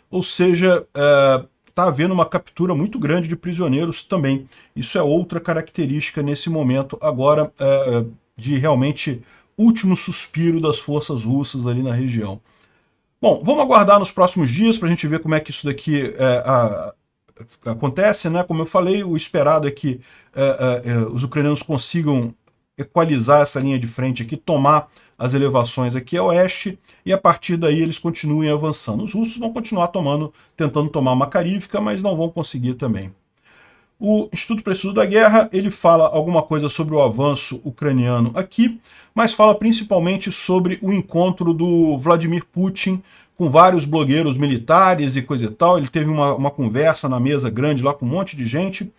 Ou seja, está é, tá havendo uma captura muito grande de prisioneiros também. Isso é outra característica nesse momento agora é, de realmente último suspiro das forças russas ali na região. Bom, vamos aguardar nos próximos dias para a gente ver como é que isso daqui é, a, acontece, né? Como eu falei, o esperado é que é, é, é, os ucranianos consigam equalizar essa linha de frente aqui, tomar as elevações aqui a oeste, e a partir daí eles continuem avançando. Os russos vão continuar tomando, tentando tomar Makarivka, mas não vão conseguir também. O Instituto para Estudo da Guerra, ele fala alguma coisa sobre o avanço ucraniano aqui, mas fala principalmente sobre o encontro do Vladimir Putin com vários blogueiros militares e coisa e tal. Ele teve uma, uma conversa na mesa grande lá com um monte de gente,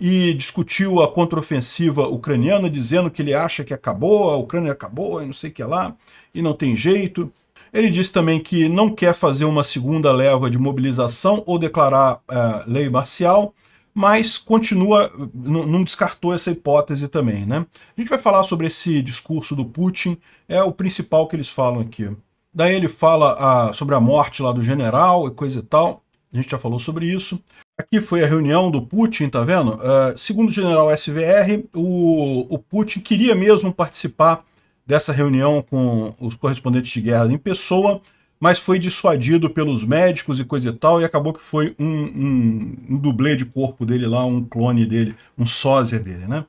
e discutiu a contraofensiva ucraniana, dizendo que ele acha que acabou, a Ucrânia acabou, e não sei o que lá, e não tem jeito. Ele disse também que não quer fazer uma segunda leva de mobilização ou declarar uh, lei marcial, mas continua, não descartou essa hipótese também. Né? A gente vai falar sobre esse discurso do Putin, é o principal que eles falam aqui. Daí ele fala uh, sobre a morte lá do general e coisa e tal, a gente já falou sobre isso. Aqui foi a reunião do Putin, tá vendo? Uh, segundo o general SVR, o, o Putin queria mesmo participar dessa reunião com os correspondentes de guerra em pessoa, mas foi dissuadido pelos médicos e coisa e tal, e acabou que foi um, um, um dublê de corpo dele lá, um clone dele, um sósia dele, né?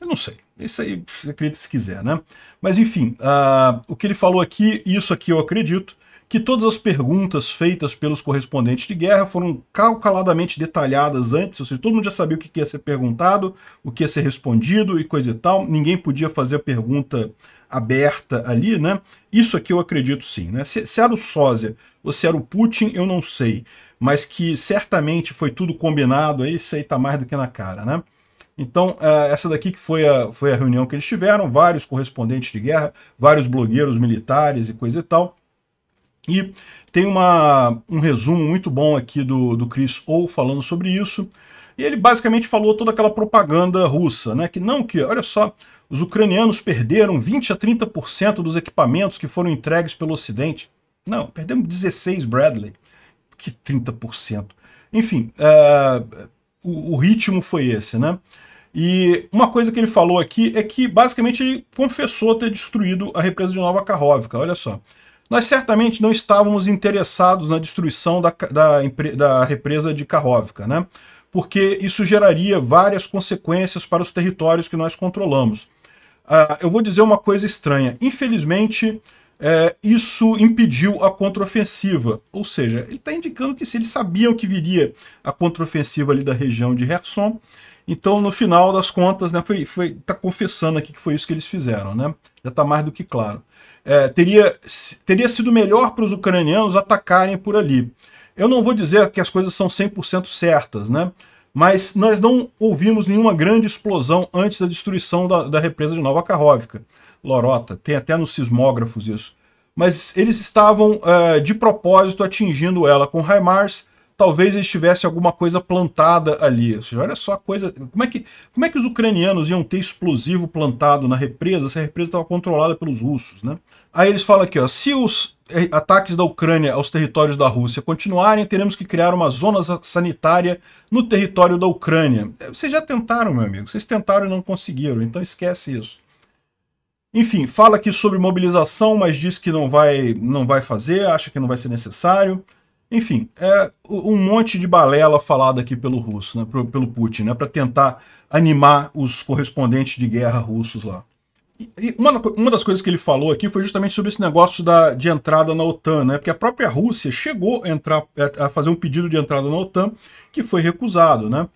Eu não sei, isso aí você acredita se quiser, né? Mas enfim, uh, o que ele falou aqui, isso aqui eu acredito, que todas as perguntas feitas pelos correspondentes de guerra foram calculadamente detalhadas antes, ou seja, todo mundo já sabia o que ia ser perguntado, o que ia ser respondido e coisa e tal, ninguém podia fazer a pergunta aberta ali, né? Isso aqui eu acredito sim, né? Se, se era o sósia ou se era o Putin, eu não sei, mas que certamente foi tudo combinado aí, isso aí tá mais do que na cara, né? Então, ah, essa daqui que foi a, foi a reunião que eles tiveram, vários correspondentes de guerra, vários blogueiros militares e coisa e tal, e tem uma, um resumo muito bom aqui do, do Chris Ou falando sobre isso. E ele basicamente falou toda aquela propaganda russa, né? Que não que, olha só, os ucranianos perderam 20 a 30% dos equipamentos que foram entregues pelo Ocidente. Não, perdemos 16 Bradley. Que 30%. Enfim, uh, o, o ritmo foi esse, né? E uma coisa que ele falou aqui é que basicamente ele confessou ter destruído a represa de Nova Karhovka. Olha só. Nós certamente não estávamos interessados na destruição da, da, da represa de Karrovka, né? porque isso geraria várias consequências para os territórios que nós controlamos. Ah, eu vou dizer uma coisa estranha. Infelizmente, é, isso impediu a contraofensiva. Ou seja, ele está indicando que se eles sabiam que viria a contraofensiva ali da região de Kherson, então, no final das contas, né, foi, foi, tá confessando aqui que foi isso que eles fizeram, né? Já está mais do que claro. É, teria, teria sido melhor para os ucranianos atacarem por ali. Eu não vou dizer que as coisas são 100% certas, né? Mas nós não ouvimos nenhuma grande explosão antes da destruição da, da represa de Nova Carróvica. Lorota, tem até nos sismógrafos isso. Mas eles estavam uh, de propósito atingindo ela com HIMARS talvez eles tivessem alguma coisa plantada ali. Ou seja, olha só a coisa. Como é, que, como é que os ucranianos iam ter explosivo plantado na represa se a represa estava controlada pelos russos, né? Aí eles falam aqui, ó, se os eh, ataques da Ucrânia aos territórios da Rússia continuarem, teremos que criar uma zona sanitária no território da Ucrânia. Eh, vocês já tentaram, meu amigo. Vocês tentaram e não conseguiram, então esquece isso. Enfim, fala aqui sobre mobilização, mas diz que não vai, não vai fazer, acha que não vai ser necessário. Enfim, é um monte de balela falada aqui pelo russo, né, pelo Putin, né, para tentar animar os correspondentes de guerra russos lá. E uma, uma das coisas que ele falou aqui foi justamente sobre esse negócio da, de entrada na OTAN, né? Porque a própria Rússia chegou a, entrar, é, a fazer um pedido de entrada na OTAN que foi recusado, né?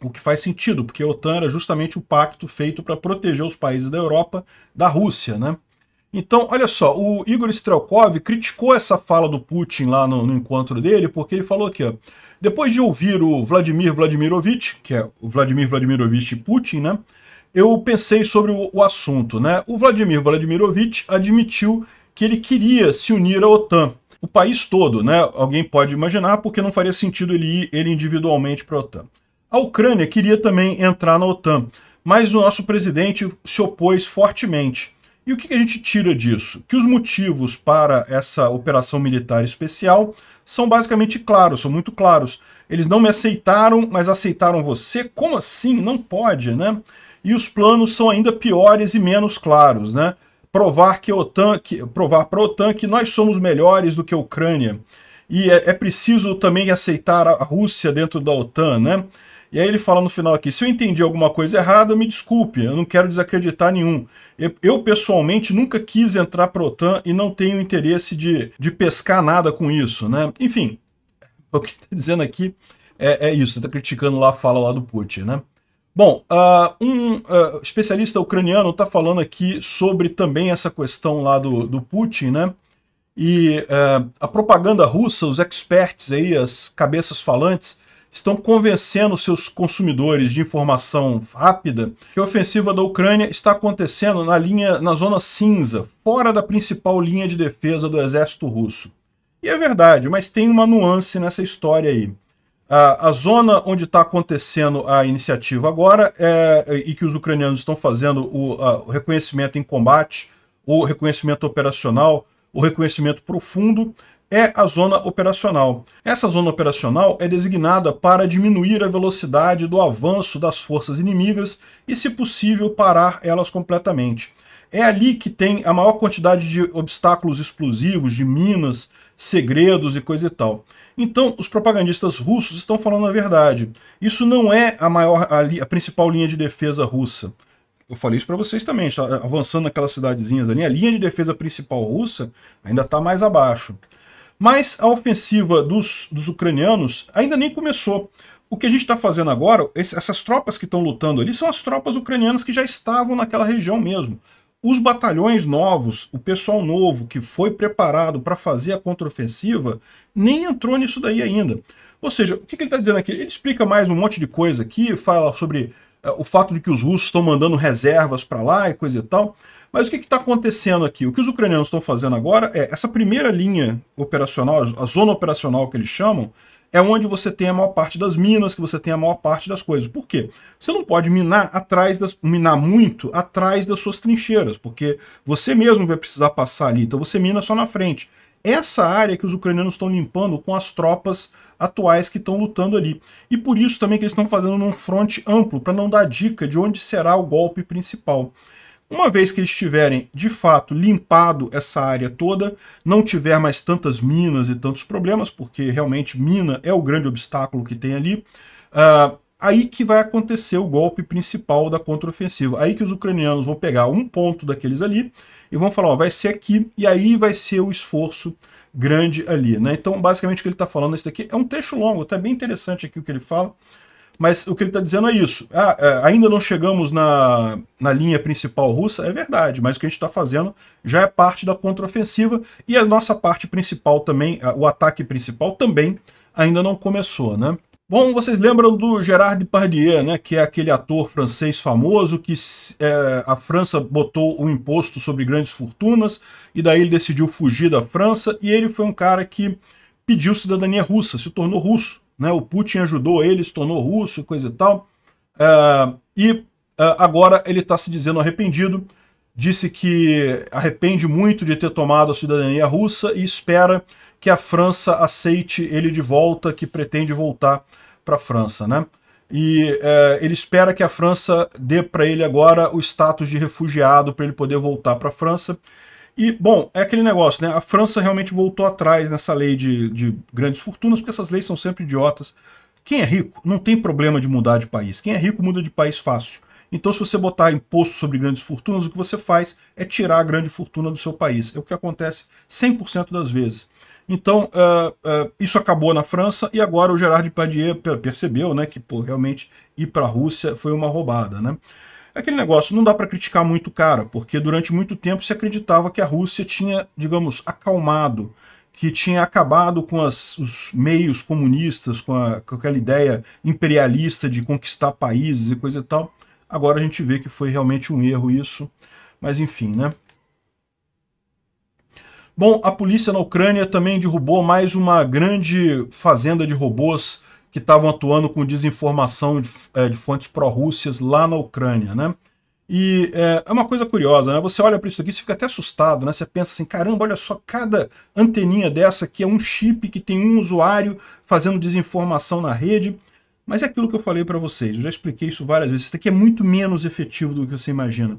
O que faz sentido, porque a OTAN era justamente o pacto feito para proteger os países da Europa da Rússia, né? Então, olha só, o Igor Strelkov criticou essa fala do Putin lá no, no encontro dele, porque ele falou aqui, ó, depois de ouvir o Vladimir Vladimirovich, que é o Vladimir Vladimirovich Putin, né, eu pensei sobre o, o assunto, né? O Vladimir Vladimirovich admitiu que ele queria se unir à OTAN, o país todo, né? Alguém pode imaginar, porque não faria sentido ele ir ele individualmente para a OTAN. A Ucrânia queria também entrar na OTAN, mas o nosso presidente se opôs fortemente. E o que, a gente tira disso? Que os motivos para essa operação militar especial são basicamente claros, são muito claros. Eles não me aceitaram, mas aceitaram você? Como assim? Não pode, né? E os planos são ainda piores e menos claros, né? Provar que a OTAN, que, provar para a OTAN que nós somos melhores do que a Ucrânia. E é, é preciso também aceitar a Rússia dentro da OTAN, né? E aí ele fala no final aqui: se eu entendi alguma coisa errada, me desculpe, eu não quero desacreditar nenhum. Eu, pessoalmente, nunca quis entrar para a OTAN e não tenho interesse de, de pescar nada com isso, né? Enfim, o que está dizendo aqui é, é isso, está criticando lá a fala lá do Putin, né? Bom, uh, um uh, especialista ucraniano está falando aqui sobre também essa questão lá do, do Putin, né? E uh, a propaganda russa, os experts aí, as cabeças falantes, estão convencendo seus consumidores de informação rápida que a ofensiva da Ucrânia está acontecendo na linha na zona cinza, fora da principal linha de defesa do exército russo. E é verdade, mas tem uma nuance nessa história aí. A, a zona onde está acontecendo a iniciativa agora é, e que os ucranianos estão fazendo o, a, o reconhecimento em combate, o reconhecimento operacional, o reconhecimento profundo, é a zona operacional. Essa zona operacional é designada para diminuir a velocidade do avanço das forças inimigas e, se possível, parar elas completamente. É ali que tem a maior quantidade de obstáculos explosivos, de minas, segredos e coisa e tal. Então, os propagandistas russos estão falando a verdade. Isso não é a, maior, a, a principal linha de defesa russa. Eu falei isso para vocês também, está avançando naquelas cidadezinhas ali. A linha de defesa principal russa ainda está mais abaixo. Mas a ofensiva dos, dos ucranianos ainda nem começou. O que a gente está fazendo agora, esse, essas tropas que estão lutando ali, são as tropas ucranianas que já estavam naquela região mesmo. Os batalhões novos, o pessoal novo que foi preparado para fazer a contraofensiva, nem entrou nisso daí ainda. Ou seja, o que, que ele está dizendo aqui? Ele explica mais um monte de coisa aqui, fala sobre uh, o fato de que os russos estão mandando reservas para lá e coisa e tal. Mas o que está acontecendo aqui? O que os ucranianos estão fazendo agora é essa primeira linha operacional, a zona operacional que eles chamam, é onde você tem a maior parte das minas, que você tem a maior parte das coisas. Por quê? Você não pode minar atrás das, minar muito atrás das suas trincheiras, porque você mesmo vai precisar passar ali, então você mina só na frente. Essa área que os ucranianos estão limpando com as tropas atuais que estão lutando ali. E por isso também que eles estão fazendo num fronte amplo, para não dar dica de onde será o golpe principal. Uma vez que eles tiverem, de fato, limpado essa área toda, não tiver mais tantas minas e tantos problemas, porque realmente mina é o grande obstáculo que tem ali, uh, aí que vai acontecer o golpe principal da contraofensiva. Aí que os ucranianos vão pegar um ponto daqueles ali e vão falar, ó, vai ser aqui, e aí vai ser o esforço grande ali. Né? Então, basicamente, o que ele está falando, é isso daqui é um trecho longo, tá bem interessante aqui o que ele fala, mas o que ele está dizendo é isso. Ah, é, ainda não chegamos na, na linha principal russa, é verdade, mas o que a gente está fazendo já é parte da contraofensiva e a nossa parte principal também, o ataque principal também ainda não começou, né? Bom, vocês lembram do Gerard Depardieu, né, que é aquele ator francês famoso que é, a França botou um imposto sobre grandes fortunas e daí ele decidiu fugir da França e ele foi um cara que pediu cidadania russa, se tornou russo né? O Putin ajudou ele, se tornou russo, coisa e tal. É, e é, agora ele está se dizendo arrependido. Disse que arrepende muito de ter tomado a cidadania russa e espera que a França aceite ele de volta, que pretende voltar para a França, né? E é, ele espera que a França dê para ele agora o status de refugiado para ele poder voltar para a França e, bom, é aquele negócio, né? A França realmente voltou atrás nessa lei de, de grandes fortunas, porque essas leis são sempre idiotas. Quem é rico não tem problema de mudar de país. Quem é rico muda de país fácil. Então, se você botar imposto sobre grandes fortunas, o que você faz é tirar a grande fortuna do seu país. É o que acontece 100% das vezes. Então, uh, uh, isso acabou na França e agora o Gerard Padier percebeu né, que pô, realmente ir para a Rússia foi uma roubada. Né? É aquele negócio, não dá para criticar muito o cara, porque durante muito tempo se acreditava que a Rússia tinha, digamos, acalmado, que tinha acabado com as, os meios comunistas, com, a, com aquela ideia imperialista de conquistar países e coisa e tal. Agora a gente vê que foi realmente um erro isso, mas enfim, né? Bom, a polícia na Ucrânia também derrubou mais uma grande fazenda de robôs que estavam atuando com desinformação de, é, de fontes pró-rússias lá na Ucrânia, né? E é, é uma coisa curiosa, né? Você olha para isso aqui, você fica até assustado, né? Você pensa assim, caramba, olha só, cada anteninha dessa aqui é um chip que tem um usuário fazendo desinformação na rede. Mas é aquilo que eu falei para vocês, eu já expliquei isso várias vezes, isso daqui é muito menos efetivo do que você imagina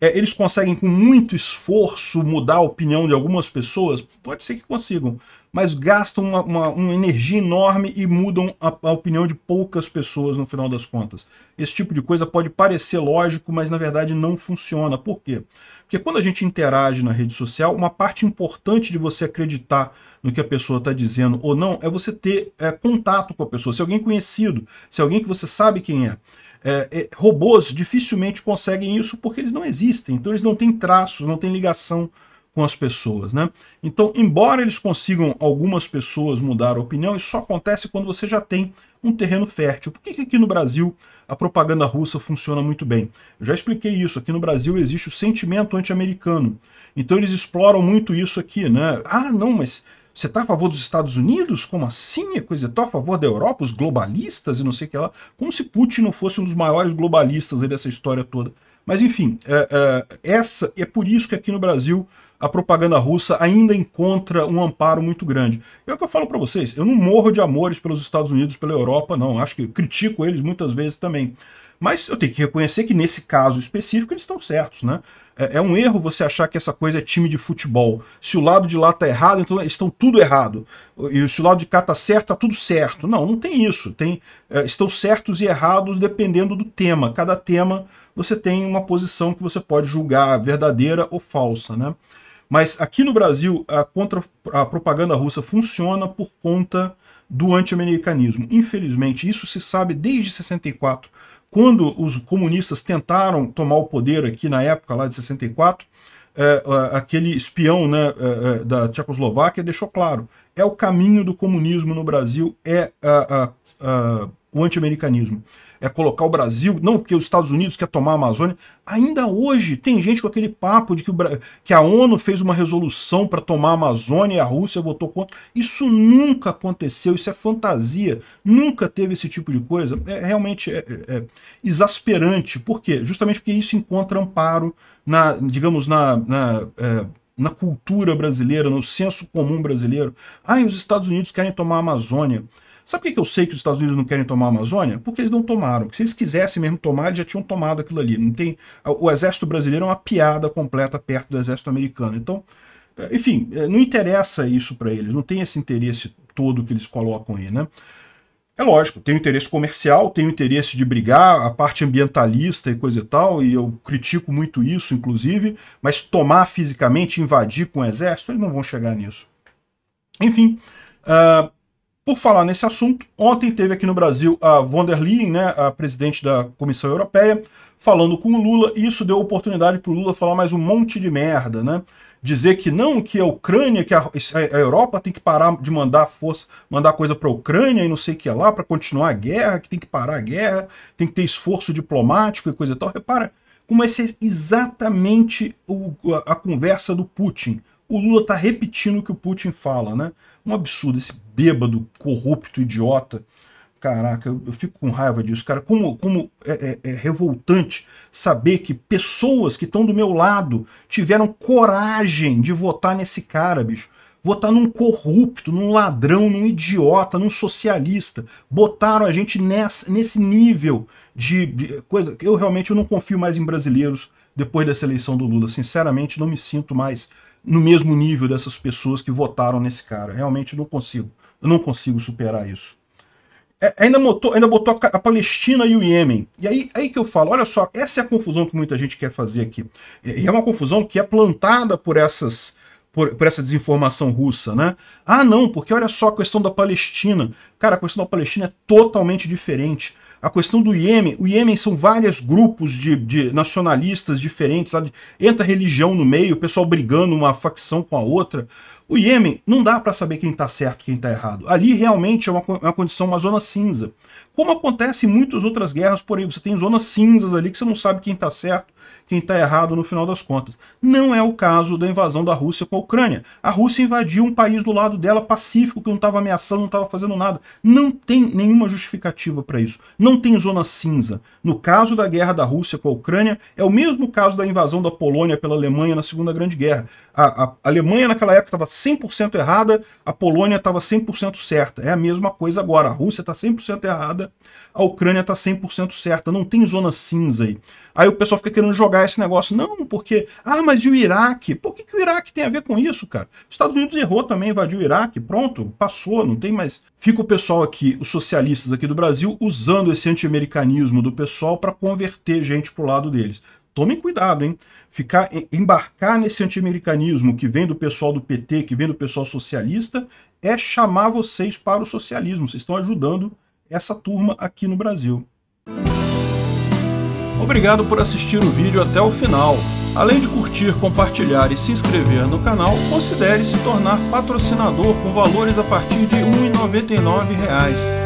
é, eles conseguem com muito esforço mudar a opinião de algumas pessoas? Pode ser que consigam, mas gastam uma, uma, uma energia enorme e mudam a, a, opinião de poucas pessoas no final das contas. Esse tipo de coisa pode parecer lógico, mas na verdade não funciona. Por quê? Porque quando a gente interage na rede social, uma parte importante de você acreditar no que a pessoa está dizendo ou não é você ter é, contato com a pessoa. Se alguém conhecido, se alguém que você sabe quem é. É, é, robôs dificilmente conseguem isso porque eles não existem, então eles não têm traços, não têm ligação com as pessoas, né? Então, embora eles consigam algumas pessoas mudar a opinião, isso só acontece quando você já tem um terreno fértil. Por que, que aqui no Brasil a propaganda russa funciona muito bem? Eu já expliquei isso, aqui no Brasil existe o sentimento anti-americano. Então eles exploram muito isso aqui, né? Ah, não, mas você está a favor dos Estados Unidos? Como assim? É coisa, está a favor da Europa, os globalistas e não sei o que lá. Como se Putin não fosse um dos maiores globalistas dessa história toda. Mas enfim, é, é, essa é por isso que aqui no Brasil a propaganda russa ainda encontra um amparo muito grande. É o que eu falo para vocês, eu não morro de amores pelos Estados Unidos, pela Europa, não. Acho que critico eles muitas vezes também. Mas eu tenho que reconhecer que nesse caso específico eles estão certos, né? É, é um erro você achar que essa coisa é time de futebol. Se o lado de lá tá errado, então eles estão tudo errado. E se o lado de cá tá certo, tá tudo certo. Não, não tem isso. Tem, é, estão certos e errados dependendo do tema. Cada tema você tem uma posição que você pode julgar verdadeira ou falsa, né? Mas aqui no Brasil, a, contra, a propaganda russa funciona por conta do anti-americanismo. Infelizmente, isso se sabe desde 64. Quando os comunistas tentaram tomar o poder aqui na época lá de 64, é, aquele espião né, é, é, da Tchecoslováquia deixou claro, é o caminho do comunismo no Brasil, é a, a, a, o anti-americanismo é colocar o Brasil, não porque os Estados Unidos quer tomar a Amazônia. Ainda hoje tem gente com aquele papo de que, o, que a ONU fez uma resolução para tomar a Amazônia e a Rússia votou contra. Isso nunca aconteceu, isso é fantasia. Nunca teve esse tipo de coisa. É realmente é, é, é exasperante. Por quê? Justamente porque isso encontra amparo na, digamos, na. na é, na cultura brasileira, no senso comum brasileiro. Ah, os Estados Unidos querem tomar a Amazônia. Sabe por que eu sei que os Estados Unidos não querem tomar a Amazônia? Porque eles não tomaram. Se eles quisessem mesmo tomar, eles já tinham tomado aquilo ali. Não tem, o exército brasileiro é uma piada completa perto do exército americano. Então, é, enfim, é, não interessa isso para eles, não tem esse interesse todo que eles colocam aí, né? É lógico, tem o interesse comercial, tem o interesse de brigar, a parte ambientalista e coisa e tal, e eu critico muito isso, inclusive, mas tomar fisicamente, invadir com o exército, eles não vão chegar nisso. Enfim, ah, por falar nesse assunto, ontem teve aqui no Brasil a von der Leyen, né, a presidente da Comissão Europeia, falando com o Lula, e isso deu oportunidade para o Lula falar mais um monte de merda, né? Dizer que não, que a Ucrânia, que a, é, a Europa tem que parar de mandar força, mandar coisa para a Ucrânia e não sei o que lá, para continuar a guerra, que tem que parar a guerra, tem que ter esforço diplomático e coisa e tal. Repara como essa é exatamente o, a, a conversa do Putin o Lula está repetindo o que o Putin fala, né? Um absurdo, esse bêbado, corrupto, idiota. Caraca, eu, eu fico com raiva disso, cara. Como, como é, é, é revoltante saber que pessoas que estão do meu lado tiveram coragem de votar nesse cara, bicho. Votar num corrupto, num ladrão, num idiota, num socialista. Botaram a gente nessa, nesse nível de, de coisa. Eu realmente eu não confio mais em brasileiros depois dessa eleição do Lula. Sinceramente, não me sinto mais no mesmo nível dessas pessoas que votaram nesse cara. Realmente não consigo. Eu não consigo superar isso. É, ainda, botou, ainda botou a, Palestina e o Iêmen. E aí, aí que eu falo, olha só, essa é a confusão que muita gente quer fazer aqui. É, e é uma confusão que é plantada por essas por, por, essa desinformação russa, né? Ah, não, porque olha só a questão da Palestina. Cara, a questão da Palestina é totalmente diferente a questão do Iêmen. O Iêmen são vários grupos de, de nacionalistas diferentes, sabe? entra religião no meio, o pessoal brigando uma facção com a outra. O Iêmen não dá para saber quem está certo quem está errado. Ali realmente é uma, é uma condição, uma zona cinza. Como acontece em muitas outras guerras, porém, você tem zonas cinzas ali que você não sabe quem está certo, quem está errado no final das contas. Não é o caso da invasão da Rússia com a Ucrânia. A Rússia invadiu um país do lado dela, pacífico, que não estava ameaçando, não estava fazendo nada. Não tem nenhuma justificativa para isso. Não tem zona cinza. No caso da guerra da Rússia com a Ucrânia, é o mesmo caso da invasão da Polônia pela Alemanha na Segunda Grande Guerra. A, a, a Alemanha naquela época estava 100% errada, a Polônia estava 100% certa. É a mesma coisa agora. A Rússia está 100% errada, a Ucrânia está 100% certa. Não tem zona cinza aí. Aí o pessoal fica querendo jogar esse negócio. Não, porque. Ah, mas e o Iraque? Por que, que o Iraque tem a ver com isso, cara? Os Estados Unidos errou também, invadiu o Iraque. Pronto, passou, não tem mais. Fica o pessoal aqui, os socialistas aqui do Brasil, usando esse anti-americanismo do pessoal para converter gente pro lado deles tomem cuidado, hein? Ficar, embarcar nesse anti-americanismo que vem do pessoal do PT, que vem do pessoal socialista, é chamar vocês para o socialismo. Vocês estão ajudando essa turma aqui no Brasil. Obrigado por assistir o vídeo até o final. Além de curtir, compartilhar e se inscrever no canal, considere se tornar patrocinador com valores a partir de R$ 1,99